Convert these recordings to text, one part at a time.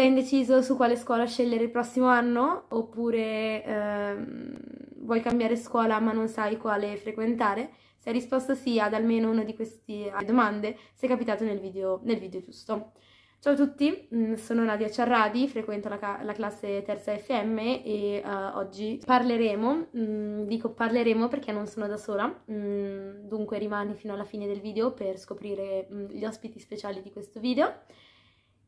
sei indeciso su quale scuola scegliere il prossimo anno oppure ehm, vuoi cambiare scuola ma non sai quale frequentare? Se hai risposto sì ad almeno una di queste domande sei capitato nel video, nel video giusto. Ciao a tutti, mm, sono Nadia Ciarradi, frequento la, la classe terza FM e uh, oggi parleremo, mh, mm, dico parleremo perché non sono da sola, mh, mm, dunque rimani fino alla fine del video per scoprire mh, gli ospiti speciali di questo video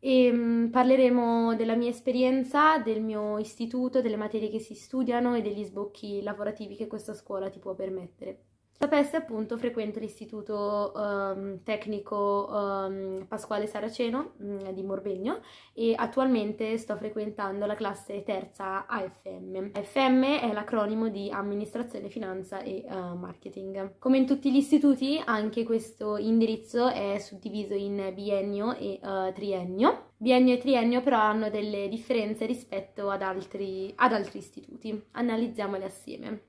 e mm, parleremo della mia esperienza, del mio istituto, delle materie che si studiano e degli sbocchi lavorativi che questa scuola ti può permettere. Sapesse appunto frequento l'istituto um, tecnico um, Pasquale Saraceno um, di Morbegno e attualmente sto frequentando la classe terza AFM. AFM è l'acronimo di amministrazione, finanza e uh, marketing. Come in tutti gli istituti anche questo indirizzo è suddiviso in biennio e uh, triennio. Biennio e triennio però hanno delle differenze rispetto ad altri, ad altri istituti. Analizziamole assieme.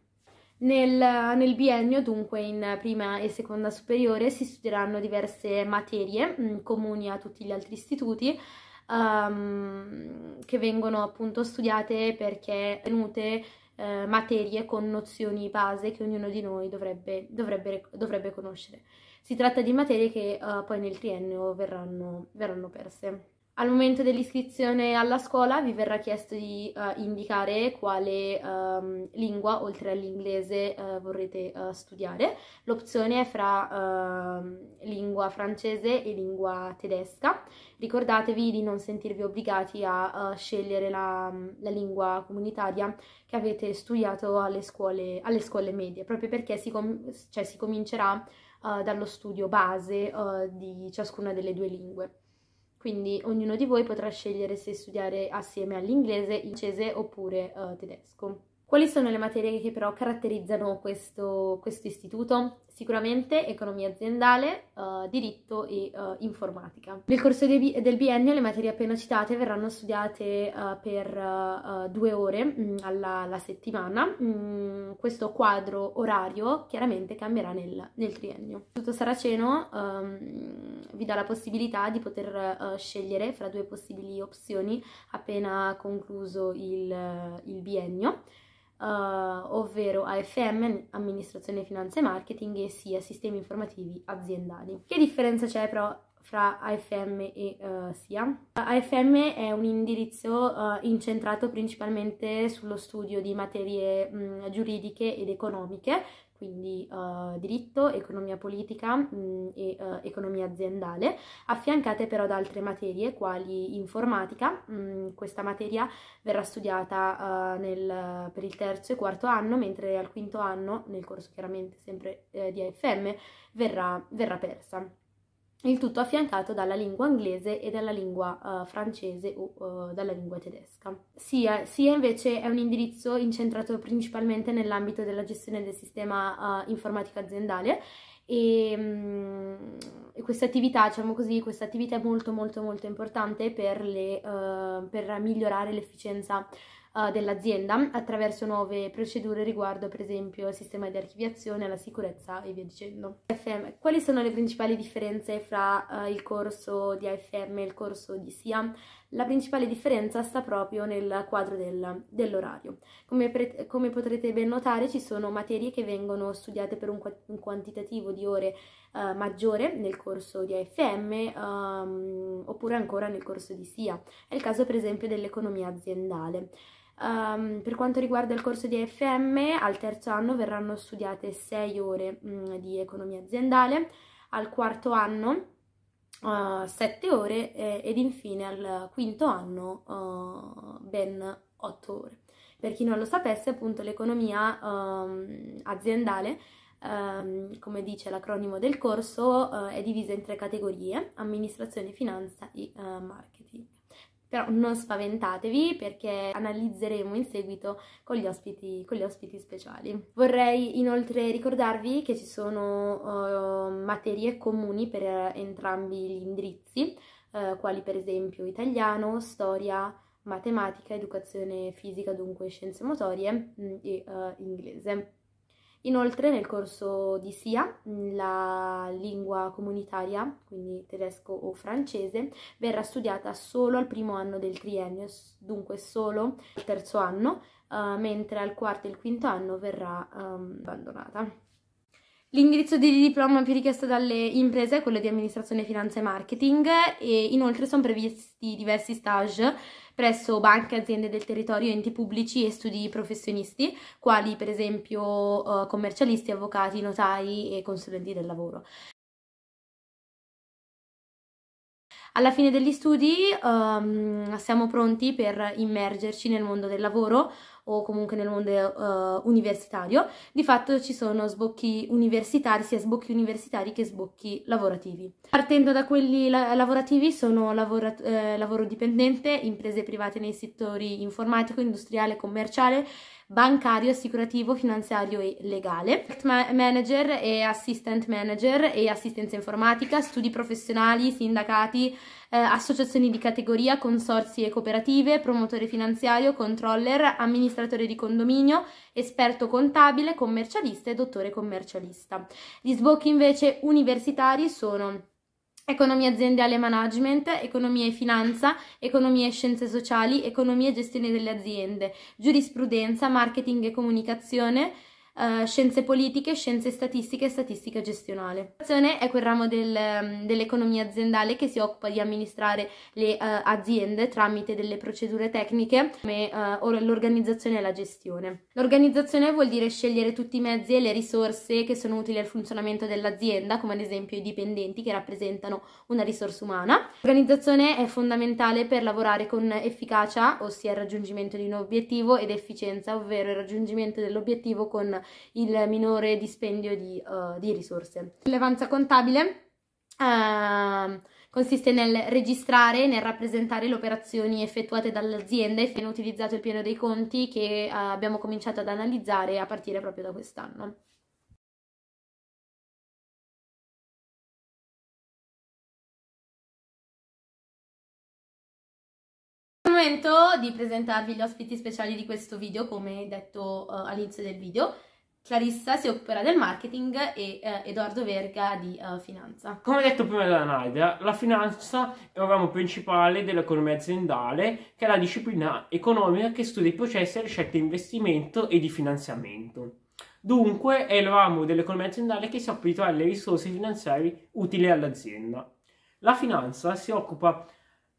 Nel, nel, biennio, dunque in prima e seconda superiore, si studieranno diverse materie mh, mm, comuni a tutti gli altri istituti um, che vengono appunto studiate perché tenute eh, materie con nozioni base che ognuno di noi dovrebbe, dovrebbe, dovrebbe conoscere. Si tratta di materie che uh, poi nel triennio verranno, verranno perse. Al momento dell'iscrizione alla scuola vi verrà chiesto di uh, indicare quale um, lingua, oltre all'inglese, uh, vorrete uh, studiare. L'opzione è fra ehm, lingua francese e lingua tedesca. Ricordatevi di non sentirvi obbligati a scegliere la, la, lingua comunitaria che avete studiato alle scuole, alle scuole medie, proprio perché si, com cioè, si comincerà dallo studio base di ciascuna delle due lingue quindi ognuno di voi potrà scegliere se studiare assieme all'inglese, inglese oppure uh, tedesco. Quali sono le materie che però caratterizzano questo, questo istituto? sicuramente economia aziendale, uh, diritto e uh, informatica. Nel corso bi del biennio le materie appena citate verranno studiate uh, per due ore mh, mm, alla, alla, settimana. Mh, mm, questo quadro orario chiaramente cambierà nel, nel triennio. Tutto Saraceno um, ehm, vi dà la possibilità di poter scegliere fra due possibili opzioni appena concluso il, il biennio uh, ovvero AFM, amministrazione finanze e marketing, e SIA, sistemi informativi aziendali. Che differenza c'è però fra AFM e uh, eh, SIA. AFM è un indirizzo uh, incentrato principalmente sullo studio di materie mh, giuridiche ed economiche, quindi uh, diritto, economia politica mh, e uh, economia aziendale, affiancate però da altre materie quali informatica, mh, questa materia verrà studiata uh, nel, per il terzo e quarto anno, mentre al quinto anno, nel corso chiaramente sempre eh, di AFM, verrà, verrà persa il tutto affiancato dalla lingua inglese e dalla lingua uh, francese o uh, dalla lingua tedesca. SIA, SIA, invece è un indirizzo incentrato principalmente nell'ambito della gestione del sistema uh, informatico aziendale e, um, e questa attività, diciamo così, questa attività è molto molto molto importante per, le, per migliorare l'efficienza eh, dell'azienda attraverso nuove procedure riguardo per esempio al sistema di archiviazione, alla sicurezza e via dicendo. AFM. Quali sono le principali differenze fra uh, il corso di AFM e il corso di SIA? La principale differenza sta proprio nel quadro del, dell'orario. Come, pre- come potrete ben notare ci sono materie che vengono studiate per un, qu- un quantitativo di ore eh, maggiore nel corso di AFM ehm, oppure ancora nel corso di SIA. È il caso per esempio dell'economia aziendale. Um, per quanto riguarda il corso di AFM, al terzo anno verranno studiate 6 ore mh, mm, di economia aziendale, al quarto anno uh, eh, 7 ore eh, ed infine al quinto anno uh, ben 8 ore. Per chi non lo sapesse, appunto l'economia um, aziendale ehm, come dice l'acronimo del corso, eh, è divisa in tre categorie, amministrazione, finanza e eh, marketing. Però non spaventatevi perché analizzeremo in seguito con gli, ospiti, con gli ospiti, speciali. Vorrei inoltre ricordarvi che ci sono eh, materie comuni per entrambi gli indirizzi, eh, quali per esempio italiano, storia, matematica, educazione fisica, dunque scienze motorie mm, e uh, inglese. Inoltre nel corso di SIA, mm, la lingua comunitaria, quindi tedesco o francese, verrà studiata solo al primo anno del triennio, dunque solo al terzo anno, uh, mentre al quarto e il quinto anno verrà um, abbandonata. L'indirizzo di diploma più richiesto dalle imprese è quello di amministrazione, finanza e marketing e inoltre sono previsti diversi stage presso banche, aziende del territorio, enti pubblici e studi professionisti, quali per esempio eh, commercialisti, avvocati, notai e consulenti del lavoro. Alla fine degli studi um, siamo pronti per immergerci nel mondo del lavoro o comunque nel mondo uh, universitario, di fatto ci sono sbocchi universitari, sia sbocchi universitari che sbocchi lavorativi. Partendo da quelli la lavorativi sono lavora eh, lavoro dipendente, imprese private nei settori informatico, industriale, commerciale, bancario, assicurativo, finanziario e legale, project manager e assistant manager e assistenza informatica, studi professionali, sindacati, eh, associazioni di categoria, consorsi e cooperative, promotore finanziario, controller, amministratore di condominio, esperto contabile, commercialista e dottore commercialista. Gli sbocchi invece universitari sono economia aziendale e management, economia e finanza, economia e scienze sociali, economia e gestione delle aziende, giurisprudenza, marketing e comunicazione, uh, scienze politiche, scienze statistiche e statistica gestionale. L'amministrazione è quel ramo del, um, dell'economia aziendale che si occupa di amministrare le uh, aziende tramite delle procedure tecniche come uh, l'organizzazione e la gestione. L'organizzazione vuol dire scegliere tutti i mezzi e le risorse che sono utili al funzionamento dell'azienda, come ad esempio i dipendenti che rappresentano una risorsa umana. L'organizzazione è fondamentale per lavorare con efficacia, ossia il raggiungimento di un obiettivo, ed efficienza, ovvero il raggiungimento dell'obiettivo con il minore dispendio di, uh, di risorse. Rilevanza contabile uh, consiste nel registrare, e nel rappresentare le operazioni effettuate dall'azienda e viene utilizzato il pieno dei conti che uh, abbiamo cominciato ad analizzare a partire proprio da quest'anno. di presentarvi gli ospiti speciali di questo video, come detto uh, all'inizio del video. Clarissa si occuperà del marketing e eh, Edoardo Verga di eh, finanza. Come detto prima da Nadia, la finanza è un ramo principale dell'economia aziendale, che è la disciplina economica che studia i processi e le scelte di investimento e di finanziamento. Dunque è il ramo dell'economia aziendale che si applica alle risorse finanziarie utili all'azienda. La finanza si occupa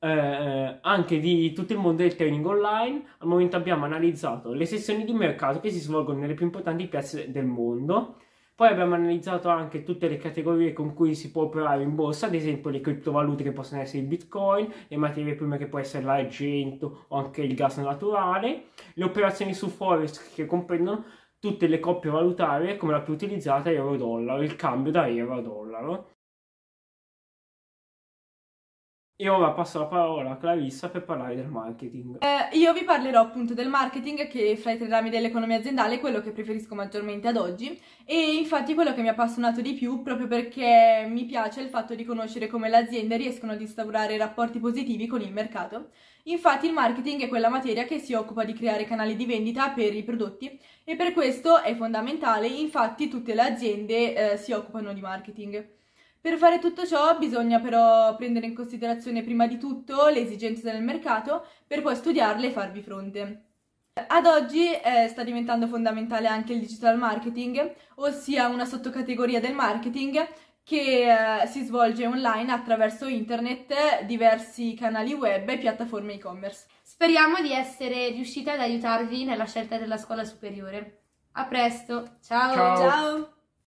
eh, eh, anche di tutto il mondo del trading online. Al momento abbiamo analizzato le sessioni di mercato che si svolgono nelle più importanti piazze del mondo. Poi abbiamo analizzato anche tutte le categorie con cui si può operare in borsa, ad esempio le criptovalute che possono essere il bitcoin, le materie prime che può essere l'argento o anche il gas naturale, le operazioni su forex che comprendono tutte le coppie valutarie come la più utilizzata euro-dollaro, il cambio da euro a dollaro. E ora passo la parola a Clarissa per parlare del marketing. Eh, io vi parlerò appunto del marketing che fra i tre rami dell'economia aziendale è quello che preferisco maggiormente ad oggi e infatti quello che mi ha appassionato di più proprio perché mi piace il fatto di conoscere come le aziende riescono ad instaurare rapporti positivi con il mercato. Infatti il marketing è quella materia che si occupa di creare canali di vendita per i prodotti e per questo è fondamentale, infatti tutte le aziende eh, si occupano di marketing. Per fare tutto ciò bisogna però prendere in considerazione prima di tutto le esigenze del mercato per poi studiarle e farvi fronte. Ad oggi eh, sta diventando fondamentale anche il digital marketing, ossia una sottocategoria del marketing che eh, si svolge online attraverso internet, diversi canali web e piattaforme e-commerce. Speriamo di essere riusciti ad aiutarvi nella scelta della scuola superiore. A presto, ciao! Ciao! ciao.